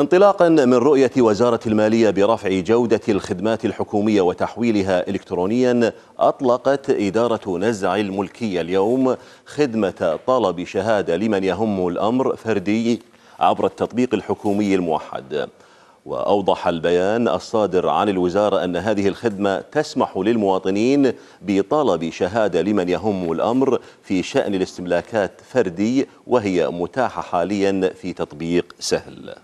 انطلاقا من رؤية وزارة المالية برفع جودة الخدمات الحكومية وتحويلها إلكترونيا أطلقت إدارة نزع الملكية اليوم خدمة طلب شهادة لمن يهم الأمر فردي عبر التطبيق الحكومي الموحد وأوضح البيان الصادر عن الوزارة أن هذه الخدمة تسمح للمواطنين بطلب شهادة لمن يهم الأمر في شأن الاستملاكات فردي وهي متاحة حاليا في تطبيق سهل